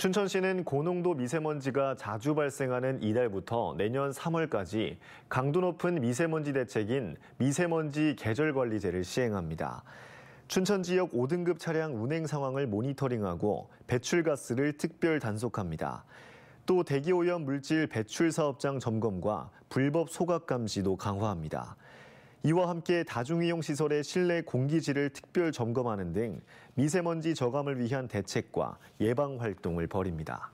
춘천시는 고농도 미세먼지가 자주 발생하는 이달부터 내년 3월까지 강도 높은 미세먼지 대책인 미세먼지 계절관리제를 시행합니다. 춘천 지역 5등급 차량 운행 상황을 모니터링하고 배출가스를 특별 단속합니다. 또 대기오염 물질 배출 사업장 점검과 불법 소각 감시도 강화합니다. 이와 함께 다중이용 시설의 실내 공기질을 특별 점검하는 등 미세먼지 저감을 위한 대책과 예방 활동을 벌입니다.